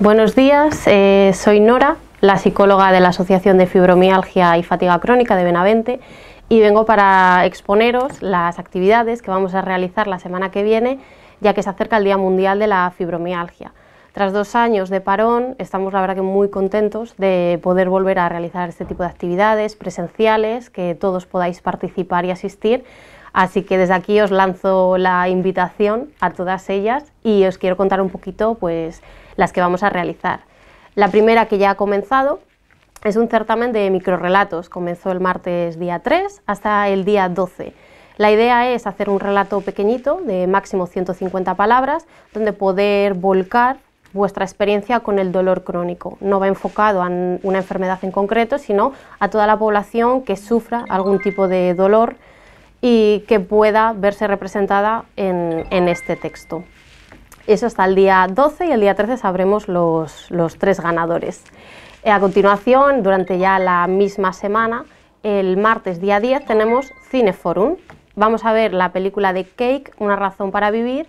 Buenos días, eh, soy Nora, la psicóloga de la Asociación de Fibromialgia y Fatiga Crónica de Benavente y vengo para exponeros las actividades que vamos a realizar la semana que viene ya que se acerca el Día Mundial de la Fibromialgia. Tras dos años de parón, estamos la verdad que muy contentos de poder volver a realizar este tipo de actividades presenciales, que todos podáis participar y asistir, Así que desde aquí os lanzo la invitación a todas ellas y os quiero contar un poquito pues, las que vamos a realizar. La primera que ya ha comenzado es un certamen de microrelatos, comenzó el martes día 3 hasta el día 12. La idea es hacer un relato pequeñito de máximo 150 palabras donde poder volcar vuestra experiencia con el dolor crónico. No va enfocado a una enfermedad en concreto, sino a toda la población que sufra algún tipo de dolor y que pueda verse representada en, este texto. Eso está el día 12 y el día 13 sabremos los tres ganadores. Eh, a continuación, durante ya la misma semana, el martes día 10 tenemos Cineforum. Vamos a ver la película de Cake, Una razón para vivir,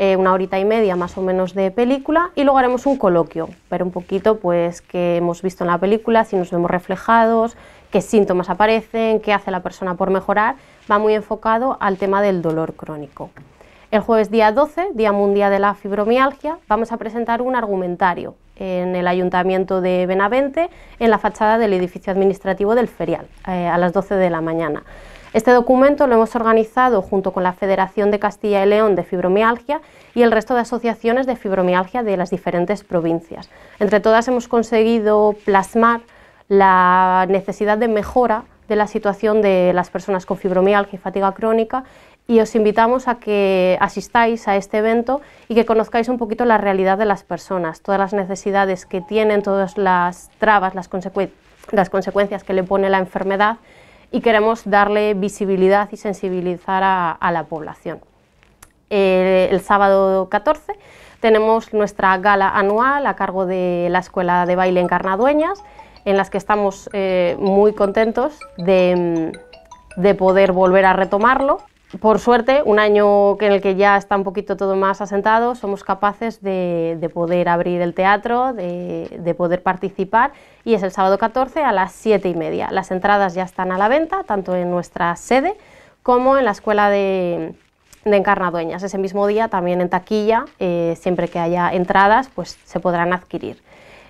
eh, una horita y media más o menos de película y luego haremos un coloquio, ver un poquito pues qué hemos visto en la película, si nos vemos reflejados, qué síntomas aparecen, qué hace la persona por mejorar, va muy enfocado al tema del dolor crónico. El jueves día 12, Día Mundial de la Fibromialgia, vamos a presentar un argumentario en el Ayuntamiento de Benavente, en la fachada del edificio administrativo del Ferial, eh, a las 12 de la mañana. Este documento lo hemos organizado junto con la Federación de Castilla y León de Fibromialgia y el resto de asociaciones de fibromialgia de las diferentes provincias. Entre todas hemos conseguido plasmar la necesidad de mejora de la situación de las personas con fibromialgia y fatiga crónica y os invitamos a que asistáis a este evento y que conozcáis un poquito la realidad de las personas, todas las necesidades que tienen, todas las trabas, las, consecuencias que le pone la enfermedad y queremos darle visibilidad y sensibilizar a, la población. Eh, el sábado 14 tenemos nuestra gala anual a cargo de la Escuela de Baile Encarnadueñas, en las que estamos eh, muy contentos de, de poder volver a retomarlo por suerte, un año en el que ya está un poquito todo más asentado, somos capaces de, poder abrir el teatro, de, poder participar y es el sábado 14 a las 7 y media. Las entradas ya están a la venta, tanto en nuestra sede como en la escuela de, Encarnadueñas. Ese mismo día también en taquilla, eh, siempre que haya entradas, pues se podrán adquirir.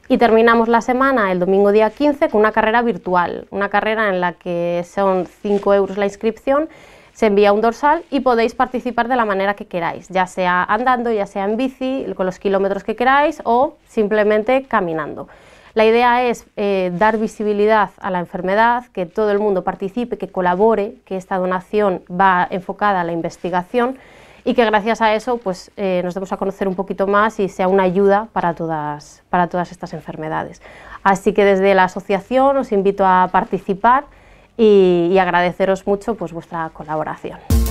Y terminamos la semana, el domingo día 15, con una carrera virtual, una carrera en la que son 5 euros la inscripción se envía un dorsal y podéis participar de la manera que queráis, ya sea andando, ya sea en bici, con los kilómetros que queráis o simplemente caminando. La idea es eh, dar visibilidad a la enfermedad, que todo el mundo participe, que colabore, que esta donación va enfocada a la investigación y que gracias a eso pues, eh, nos demos a conocer un poquito más y sea una ayuda para para todas estas enfermedades. Así que desde la asociación os invito a participar y, agradeceros mucho pues, vuestra colaboración.